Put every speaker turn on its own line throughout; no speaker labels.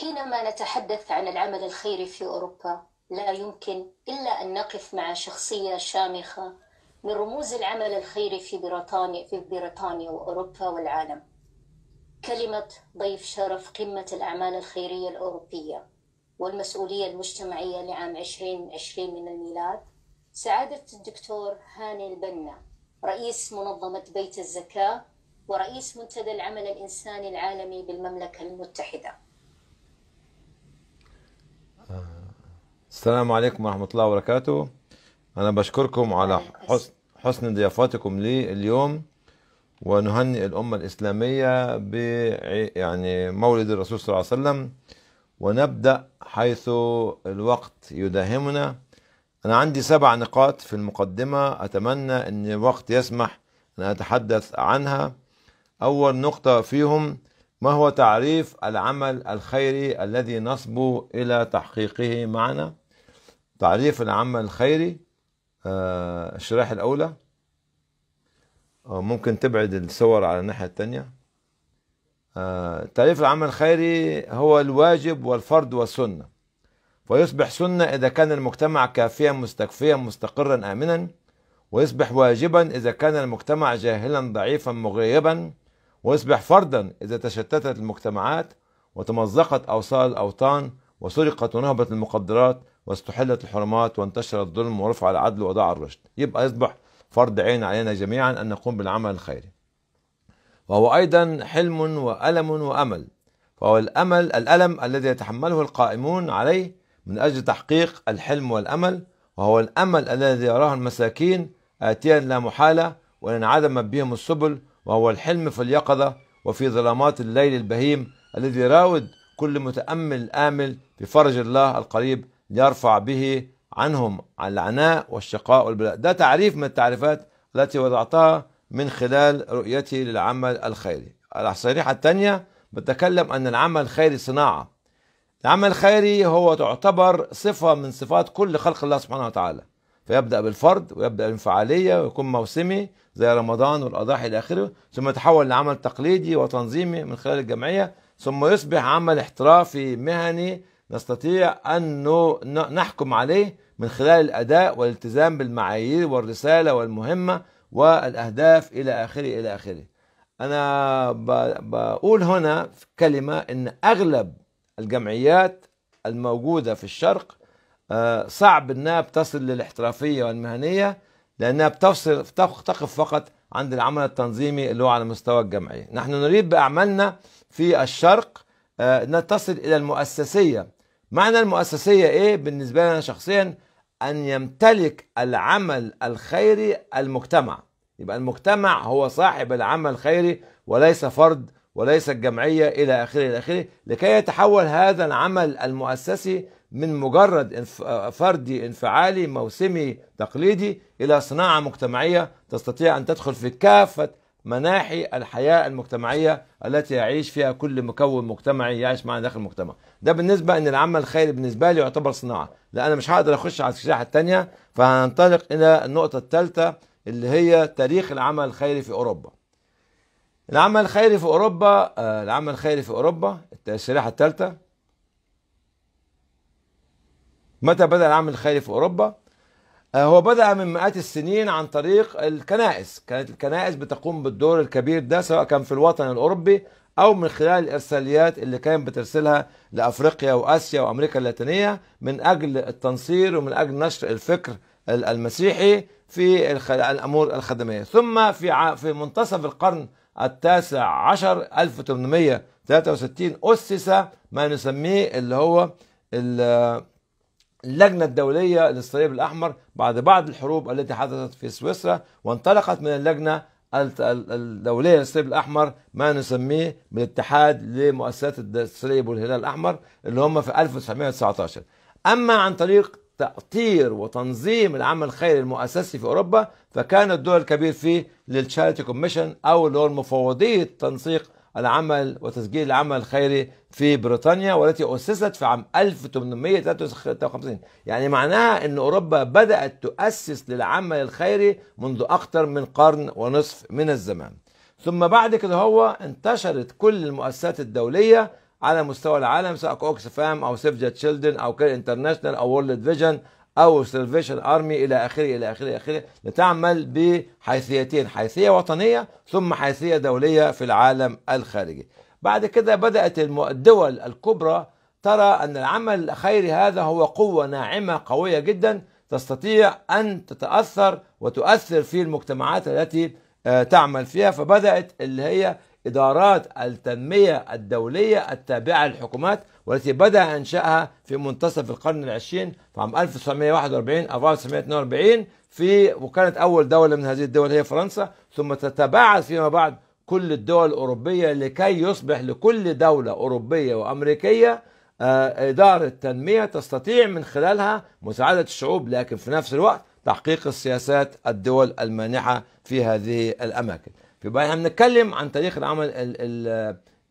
حينما نتحدث عن العمل الخيري في أوروبا لا يمكن إلا أن نقف مع شخصية شامخة من رموز العمل الخيري في بريطانيا في بريطانيا وأوروبا والعالم كلمة ضيف شرف قمة الأعمال الخيرية الأوروبية والمسؤولية المجتمعية لعام 2020 من الميلاد سعادة الدكتور هاني البنا رئيس منظمة بيت الزكاة ورئيس منتدى العمل الإنساني العالمي بالمملكة المتحدة السلام عليكم ورحمة الله وبركاته أنا بشكركم على حسن حسن ضيافتكم لي اليوم ونهنئ الأمة الإسلامية ب يعني مولد الرسول صلى الله عليه وسلم ونبدأ حيث الوقت يداهمنا أنا عندي سبع نقاط في المقدمة أتمنى أن الوقت يسمح أن أتحدث عنها أول نقطة فيهم ما هو تعريف العمل الخيري الذي نصب إلى تحقيقه معنا تعريف العمل الخيري آه، الشرح الأولى آه، ممكن تبعد الصور على الناحية الثانية آه، تعريف العمل الخيري هو الواجب والفرض والسنة فيصبح سنة إذا كان المجتمع كافيا مستكفيا مستقرا آمنا ويصبح واجبا إذا كان المجتمع جاهلا ضعيفا مغيبا ويصبح فردا إذا تشتتت المجتمعات وتمزقت أوصال الأوطان وسرقت ونهبت المقدرات واستحلت الحرمات وانتشر الظلم ورفع العدل وضاع الرشد يبقى يصبح فرض عين علينا جميعا أن نقوم بالعمل الخيري وهو أيضا حلم وألم وأمل فهو الأمل الألم الذي يتحمله القائمون عليه من أجل تحقيق الحلم والأمل وهو الأمل الذي يراه المساكين آتيا لا محالة وإن انعدمت بهم السبل وهو الحلم في اليقظة وفي ظلامات الليل البهيم الذي راود كل متأمل آمل بفرج الله القريب ليرفع به عنهم العناء والشقاء والبلاء ده تعريف من التعريفات التي وضعتها من خلال رؤيتي للعمل الخيري الصريحة الثانية بتكلم أن العمل الخيري صناعة العمل الخيري هو تعتبر صفة من صفات كل خلق الله سبحانه وتعالى فيبدا بالفرد ويبدا الانفعاليه ويكون موسمي زي رمضان والاضاحي الى اخره ثم يتحول لعمل تقليدي وتنظيمي من خلال الجمعيه ثم يصبح عمل احترافي مهني نستطيع ان نحكم عليه من خلال الاداء والالتزام بالمعايير والرساله والمهمه والاهداف الى اخره الى اخره. انا بقول هنا في كلمه ان اغلب الجمعيات الموجوده في الشرق آه، صعب انها بتصل للاحترافيه والمهنيه لانها بتفصل تقف فقط عند العمل التنظيمي اللي هو على مستوى الجمعيه. نحن نريد باعمالنا في الشرق آه، انها تصل الى المؤسسيه. معنى المؤسسيه ايه؟ بالنسبه لي انا شخصيا ان يمتلك العمل الخيري المجتمع. يبقى المجتمع هو صاحب العمل الخيري وليس فرد وليس الجمعيه الى اخره الى اخره لكي يتحول هذا العمل المؤسسي من مجرد فردي انفعالي موسمي تقليدي الى صناعه مجتمعيه تستطيع ان تدخل في كافه مناحي الحياه المجتمعيه التي يعيش فيها كل مكون مجتمعي يعيش معنا داخل المجتمع. ده بالنسبه ان العمل الخيري بالنسبه لي يعتبر صناعه، لا انا مش هقدر اخش على الشريحه الثانيه فهننطلق الى النقطه الثالثه اللي هي تاريخ العمل الخيري في اوروبا. العمل الخيري في اوروبا آه، العمل الخيري في اوروبا الشريحه الثالثه متى بدأ العمل الخيري في أوروبا؟ آه، هو بدأ من مئات السنين عن طريق الكنائس كانت الكنائس بتقوم بالدور الكبير ده سواء كان في الوطن الأوروبي أو من خلال الإرساليات اللي كانت بترسلها لأفريقيا وآسيا وأمريكا اللاتينية من أجل التنصير ومن أجل نشر الفكر المسيحي في الأمور الخدمية ثم في في منتصف القرن التاسع عشر 1863 أسس ما نسميه اللي هو اللجنة الدولية للصليب الأحمر بعد بعض الحروب التي حدثت في سويسرا وانطلقت من اللجنة الدولية للصليب الأحمر ما نسميه بالاتحاد لمؤسسات الصليب والهلال الأحمر اللي هم في 1919 أما عن طريق تأطير وتنظيم العمل الخيري المؤسسي في أوروبا فكان الدور الكبير فيه للتشاريتي كوميشن أو اللي هو المفوضية تنسيق العمل وتسجيل العمل الخيري في بريطانيا والتي أسست في عام 1853 يعني معناها أن أوروبا بدأت تؤسس للعمل الخيري منذ أكثر من قرن ونصف من الزمان ثم بعد كده هو انتشرت كل المؤسسات الدولية على مستوى العالم سواء اوكسفام او سيف جا تشيلدرن او كير انترناشونال او وورلد فيجن او سلفيشن ارمي الى اخره الى اخره الى اخره لتعمل بحيثيتين حيثيه وطنيه ثم حيثيه دوليه في العالم الخارجي. بعد كده بدات الدول الكبرى ترى ان العمل الخيري هذا هو قوه ناعمه قويه جدا تستطيع ان تتاثر وتؤثر في المجتمعات التي آه، تعمل فيها فبدات اللي هي إدارات التنمية الدولية التابعة للحكومات والتي بدأ إنشائها في منتصف القرن العشرين في عام 1941 أو 1942 في وكانت أول دولة من هذه الدول هي فرنسا ثم تتباعد فيما بعد كل الدول الأوروبية لكي يصبح لكل دولة أوروبية وأمريكية آه، إدارة تنمية تستطيع من خلالها مساعدة الشعوب لكن في نفس الوقت تحقيق السياسات الدول المانحة في هذه الأماكن يبقى احنا بنتكلم عن تاريخ العمل الـ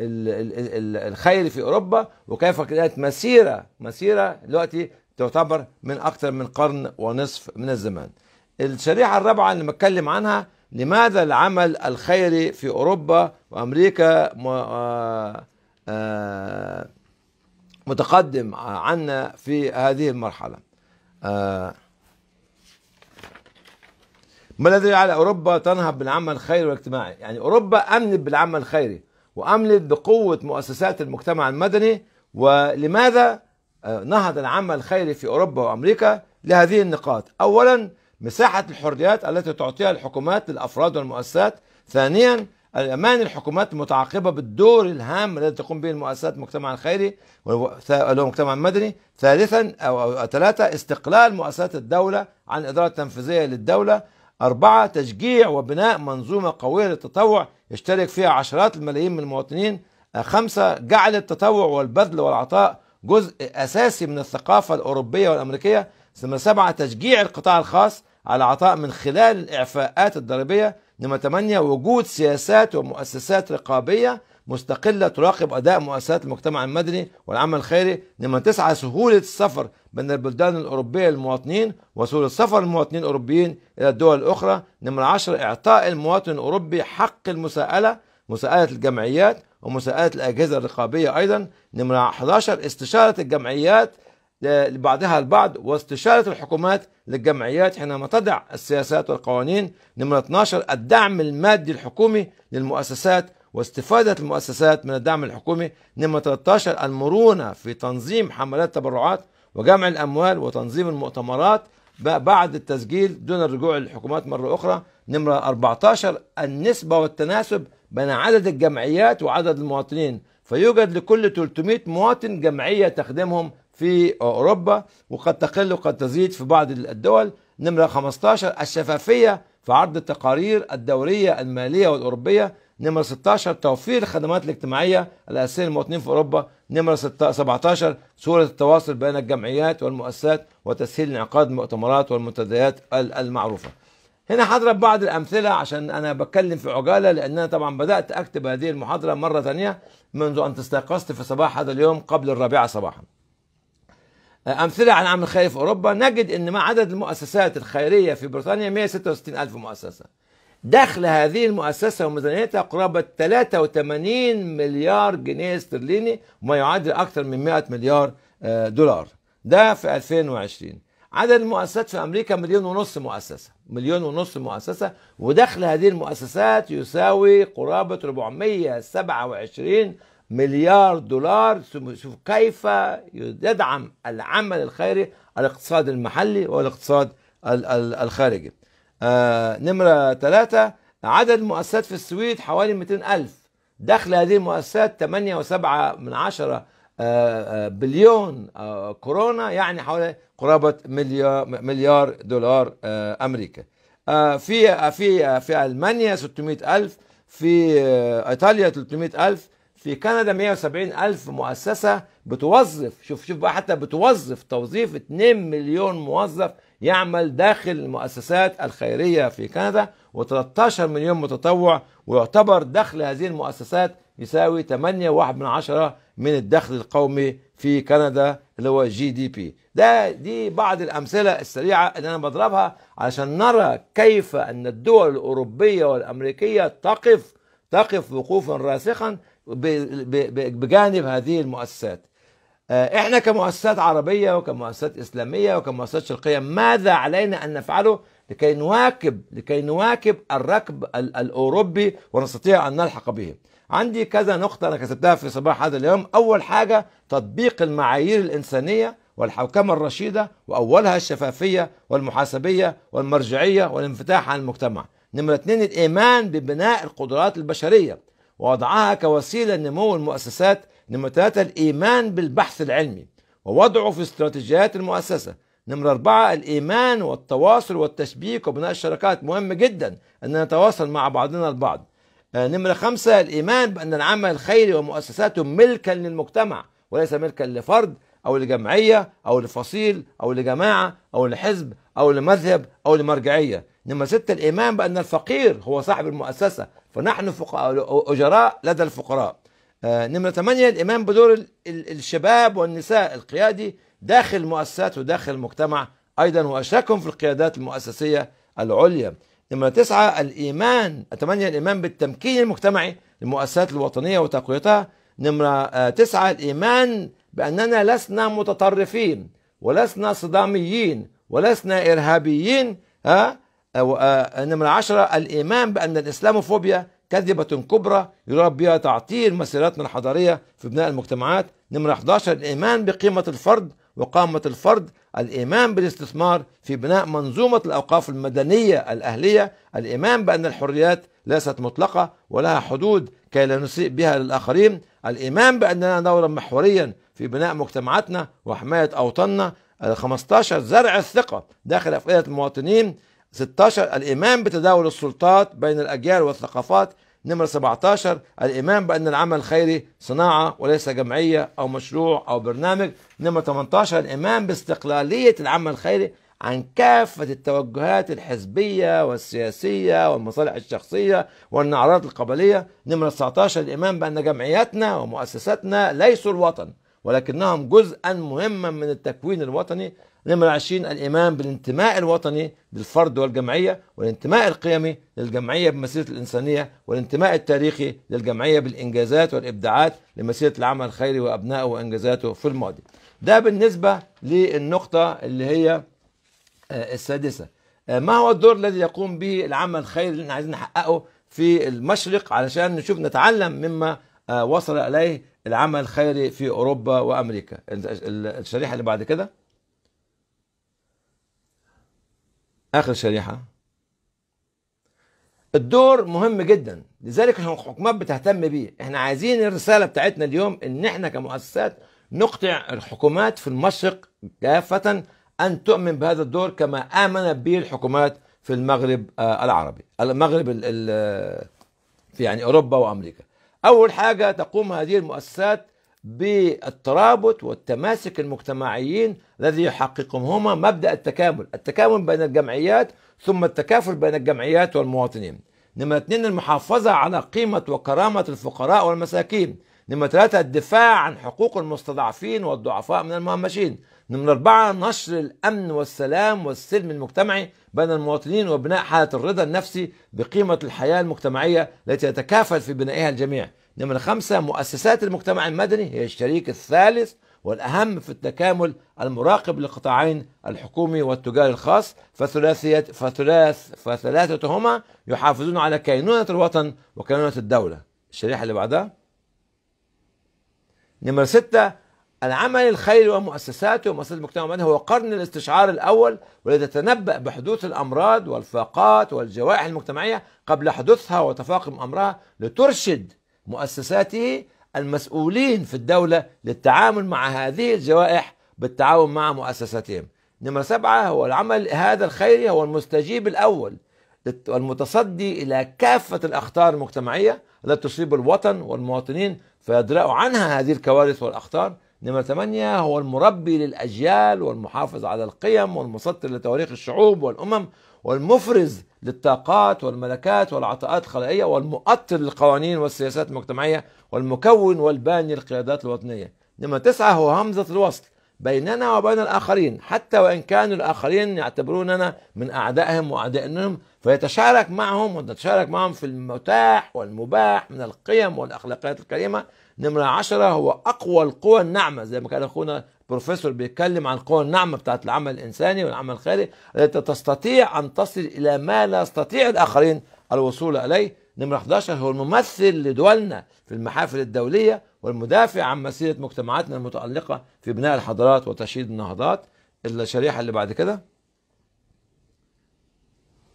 الـ الخيري في اوروبا وكيف كانت مسيره مسيره دلوقتي تعتبر من اكثر من قرن ونصف من الزمان. الشريحه الرابعه اللي بتكلم عنها لماذا العمل الخيري في اوروبا وامريكا آه، آه، متقدم عنا في هذه المرحله. آه، ما الذي جعل اوروبا تنهض بالعمل الخيري والاجتماعي؟ يعني اوروبا امنت بالعمل الخيري وامنت بقوه مؤسسات المجتمع المدني ولماذا آه، نهض العمل الخيري في اوروبا وامريكا لهذه النقاط؟ اولا مساحه الحريات التي تعطيها الحكومات للافراد والمؤسسات، ثانيا الامان الحكومات المتعاقبه بالدور الهام الذي تقوم به المؤسسات المجتمع الخيري والمجتمع المدني ثالثا او ثلاثه استقلال مؤسسات الدوله عن الاداره التنفيذيه للدوله أربعة تشجيع وبناء منظومة قوية للتطوع يشترك فيها عشرات الملايين من المواطنين خمسة جعل التطوع والبذل والعطاء جزء أساسي من الثقافة الأوروبية والأمريكية ثم سبعة تشجيع القطاع الخاص على العطاء من خلال الإعفاءات الضريبية نمرة 8 وجود سياسات ومؤسسات رقابية مستقلة تراقب أداء مؤسسات المجتمع المدني والعمل الخيري لمن تسعى سهولة السفر بين البلدان الأوروبية للمواطنين وسهولة سفر المواطنين الأوروبيين إلى الدول الأخرى نمرة 10 إعطاء المواطن الأوروبي حق المساءلة مساءلة الجمعيات ومساءلة الأجهزة الرقابية أيضا نمرة 11 استشارة الجمعيات لبعضها آه، البعض واستشارة الحكومات للجمعيات حينما تضع السياسات والقوانين نمرة 12 الدعم المادي الحكومي للمؤسسات واستفادة المؤسسات من الدعم الحكومي نمرة 13 المرونة في تنظيم حملات تبرعات وجمع الأموال وتنظيم المؤتمرات بعد التسجيل دون الرجوع للحكومات مرة أخرى نمرة 14 النسبة والتناسب بين عدد الجمعيات وعدد المواطنين فيوجد لكل 300 مواطن جمعية تخدمهم في أوروبا وقد تقل وقد تزيد في بعض الدول نمرة 15 الشفافية في عرض التقارير الدورية المالية والأوروبية نمرة 16 توفير الخدمات الاجتماعية الأساسية للمواطنين في أوروبا نمرة 17 سهولة التواصل بين الجمعيات والمؤسسات وتسهيل انعقاد المؤتمرات والمنتديات المعروفة هنا حضرت بعض الأمثلة عشان أنا بتكلم في عجالة لأن أنا طبعا بدأت أكتب هذه المحاضرة مرة ثانية منذ أن استيقظت في صباح هذا اليوم قبل الرابعة صباحا أمثلة عن العمل الخيري في أوروبا نجد أن ما عدد المؤسسات الخيرية في بريطانيا 166 ألف مؤسسة دخل هذه المؤسسة وميزانيتها قرابة 83 مليار جنيه استرليني وما يعادل أكثر من 100 مليار آه، دولار ده في 2020 عدد المؤسسات في أمريكا مليون ونص مؤسسة مليون ونص مؤسسة ودخل هذه المؤسسات يساوي قرابة 427 مليار دولار شوف كيف يدعم العمل الخيري الاقتصاد المحلي والاقتصاد الخارجي آه، نمرة ثلاثة عدد مؤسسات في السويد حوالي 200 ألف دخل هذه المؤسسات 8.7 من عشرة آه، آه، بليون كورونا يعني حوالي قرابة مليار, مليار دولار أمريكا في في في ألمانيا 600 ألف في إيطاليا 300 ألف في كندا 170 ألف مؤسسة بتوظف شوف شوف بقى حتى بتوظف توظيف 2 مليون موظف يعمل داخل المؤسسات الخيرية في كندا و13 مليون متطوع ويعتبر دخل هذه المؤسسات يساوي 8.1 من الدخل القومي في كندا اللي هو جي دي بي ده دي بعض الأمثلة السريعة اللي أنا بضربها علشان نرى كيف أن الدول الأوروبية والأمريكية تقف تقف وقوفا راسخا بجانب هذه المؤسسات آه، احنا كمؤسسات عربيه وكمؤسسات اسلاميه وكمؤسسات شرقيه ماذا علينا ان نفعله لكي نواكب لكي نواكب الركب الاوروبي ونستطيع ان نلحق به. عندي كذا نقطه انا كتبتها في صباح هذا اليوم، اول حاجه تطبيق المعايير الانسانيه والحوكمه الرشيده واولها الشفافيه والمحاسبيه والمرجعيه والانفتاح على المجتمع. نمره اثنين الايمان ببناء القدرات البشريه ووضعها كوسيله لنمو المؤسسات نمرة ثلاثة الإيمان بالبحث العلمي ووضعه في استراتيجيات المؤسسة نمرة أربعة الإيمان والتواصل والتشبيك وبناء الشراكات مهم جدا أن نتواصل مع بعضنا البعض آه، نمرة خمسة الإيمان بأن العمل الخيري ومؤسساته ملكا للمجتمع وليس ملكا لفرد أو لجمعية أو لفصيل أو لجماعة أو لحزب أو لمذهب أو لمرجعية نمرة ستة الإيمان بأن الفقير هو صاحب المؤسسة فنحن فقراء أجراء لدى الفقراء آه، نمرة 8 الإيمان بدور الشباب والنساء القيادي داخل المؤسسات وداخل المجتمع أيضا وأشراكهم في القيادات المؤسسية العليا نمرة 9 الإيمان 8 الإيمان بالتمكين المجتمعي للمؤسسات الوطنية وتقويتها نمرة 9 آه، الإيمان بأننا لسنا متطرفين ولسنا صداميين ولسنا إرهابيين ها آه، نمرة 10 الإيمان بأن الإسلاموفوبيا كذبة كبرى يراد بها تعطيل مسيراتنا الحضارية في بناء المجتمعات نمرة 11 الإيمان بقيمة الفرد وقامة الفرد الإيمان بالاستثمار في بناء منظومة الأوقاف المدنية الأهلية الإيمان بأن الحريات ليست مطلقة ولها حدود كي لا نسيء بها للآخرين الإيمان بأننا دورا محوريا في بناء مجتمعاتنا وحماية أوطاننا 15 زرع الثقة داخل أفئدة المواطنين 16 الإيمان بتداول السلطات بين الأجيال والثقافات نمرة 17 الإيمان بأن العمل الخيري صناعة وليس جمعية أو مشروع أو برنامج نمرة 18 الإيمان باستقلالية العمل الخيري عن كافة التوجهات الحزبية والسياسية والمصالح الشخصية والنعرات القبلية نمرة 19 الإيمان بأن جمعياتنا ومؤسساتنا ليسوا الوطن ولكنهم جزءا مهما من التكوين الوطني نمرة 20 الإيمان بالانتماء الوطني للفرد والجمعية والانتماء القيمي للجمعية بمسيرة الإنسانية والانتماء التاريخي للجمعية بالإنجازات والإبداعات لمسيرة العمل الخيري وأبنائه وإنجازاته في الماضي ده بالنسبة للنقطة اللي هي آه، السادسة آه، ما هو الدور الذي يقوم به العمل الخيري اللي احنا عايزين نحققه في المشرق علشان نشوف نتعلم مما آه، وصل إليه العمل الخيري في أوروبا وأمريكا الشريحة اللي بعد كده اخر شريحه الدور مهم جدا لذلك الحكومات بتهتم بيه احنا عايزين الرساله بتاعتنا اليوم ان احنا كمؤسسات نقطع الحكومات في المشرق كافه ان تؤمن بهذا الدور كما امنت به الحكومات في المغرب آه، العربي المغرب في يعني اوروبا وامريكا اول حاجه تقوم هذه المؤسسات بالترابط والتماسك المجتمعيين الذي يحققهم هما مبدا التكامل، التكامل بين الجمعيات ثم التكافل بين الجمعيات والمواطنين. نمرة اثنين المحافظة على قيمة وكرامة الفقراء والمساكين. نمرة ثلاثة الدفاع عن حقوق المستضعفين والضعفاء من المهمشين. نمرة أربعة نشر الأمن والسلام والسلم المجتمعي بين المواطنين وبناء حالة الرضا النفسي بقيمة الحياة المجتمعية التي يتكافل في بنائها الجميع. نمرة خمسة مؤسسات المجتمع المدني هي الشريك الثالث والأهم في التكامل المراقب للقطاعين الحكومي والتجاري الخاص فثلاثية فثلاث فثلاثتهما يحافظون على كينونة الوطن وكينونة الدولة الشريحة اللي بعدها نمرة ستة العمل الخيري ومؤسساته ومؤسسات المجتمع المدني هو قرن الاستشعار الأول والذي تتنبأ بحدوث الأمراض والفاقات والجوائح المجتمعية قبل حدوثها وتفاقم أمرها لترشد مؤسساته المسؤولين في الدولة للتعامل مع هذه الجوائح بالتعاون مع مؤسساتهم نمرة سبعة هو العمل هذا الخيري هو المستجيب الأول والمتصدي إلى كافة الأخطار المجتمعية التي تصيب الوطن والمواطنين فيدرأوا عنها هذه الكوارث والأخطار نمرة ثمانية هو المربي للأجيال والمحافظ على القيم والمسطر لتواريخ الشعوب والأمم والمفرز للطاقات والملكات والعطاءات الخلائية والمؤطر للقوانين والسياسات المجتمعية والمكون والباني للقيادات الوطنية نمرة تسعة هو همزة الوصل بيننا وبين الآخرين حتى وإن كانوا الآخرين يعتبروننا من أعدائهم وأعدائهم فيتشارك معهم ونتشارك معهم في المتاح والمباح من القيم والأخلاقيات الكريمة نمرة عشرة هو أقوى القوى الناعمة زي ما كان أخونا بروفيسور بيتكلم عن القوى الناعمه بتاعت العمل الانساني والعمل الخيري التي تستطيع ان تصل الى ما لا يستطيع الاخرين الوصول اليه نمرة 11 هو الممثل لدولنا في المحافل الدولية والمدافع عن مسيرة مجتمعاتنا المتألقة في بناء الحضارات وتشييد النهضات الشريحة اللي بعد كده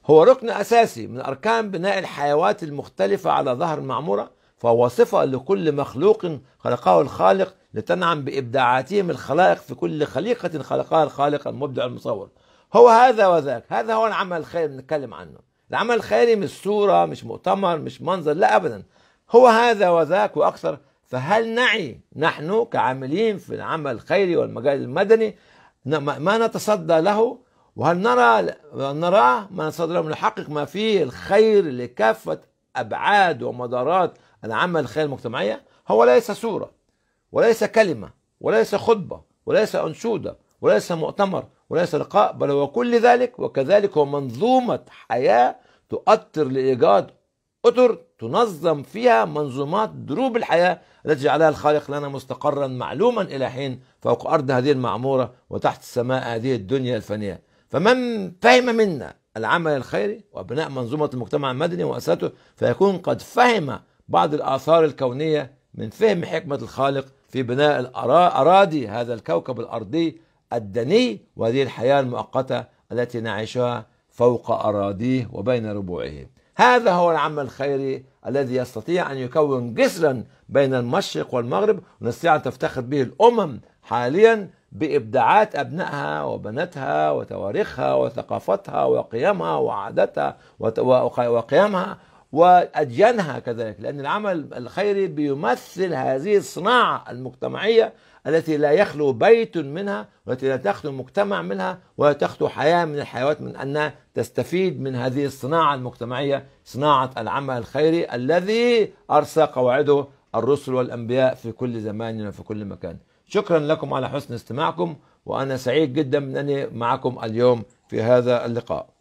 هو ركن أساسي من أركان بناء الحيوات المختلفة على ظهر المعمورة فهو صفة لكل مخلوق خلقه الخالق لتنعم بإبداعاتهم الخلائق في كل خليقة خلقها الخالق المبدع المصور هو هذا وذاك هذا هو العمل الخيري بنتكلم عنه العمل الخيري مش صورة مش مؤتمر مش منظر لا أبدا هو هذا وذاك وأكثر فهل نعي نحن كعاملين في العمل الخيري والمجال المدني ما نتصدى له وهل نرى نراه ما نتصدى له نحقق ما فيه الخير لكافة أبعاد ومدارات العمل الخيري المجتمعية هو ليس صورة وليس كلمة وليس خطبة وليس أنشودة وليس مؤتمر وليس لقاء بل هو كل ذلك وكذلك هو منظومة حياة تؤطر لإيجاد أطر تنظم فيها منظومات دروب الحياة التي جعلها الخالق لنا مستقرا معلوما إلى حين فوق أرض هذه المعمورة وتحت السماء هذه الدنيا الفانية فمن فهم منا العمل الخيري وبناء منظومة المجتمع المدني وأساته فيكون قد فهم بعض الآثار الكونية من فهم حكمة الخالق في بناء الأراضي هذا الكوكب الأرضي الدني وهذه الحياة المؤقتة التي نعيشها فوق أراضيه وبين ربوعه هذا هو العمل الخيري الذي يستطيع أن يكون جسرا بين المشرق والمغرب ونستطيع أن تفتخر به الأمم حاليا بإبداعات أبنائها وبناتها وتواريخها وثقافتها وقيمها وعاداتها وقيمها وأديانها كذلك لأن العمل الخيري بيمثل هذه الصناعة المجتمعية التي لا يخلو بيت منها والتي لا تخلو مجتمع منها ولا تخلو حياة من الحيوات من أنها تستفيد من هذه الصناعة المجتمعية صناعة العمل الخيري الذي أرسى قواعده الرسل والأنبياء في كل زمان وفي كل مكان شكرا لكم على حسن استماعكم وأنا سعيد جدا من أني معكم اليوم في هذا اللقاء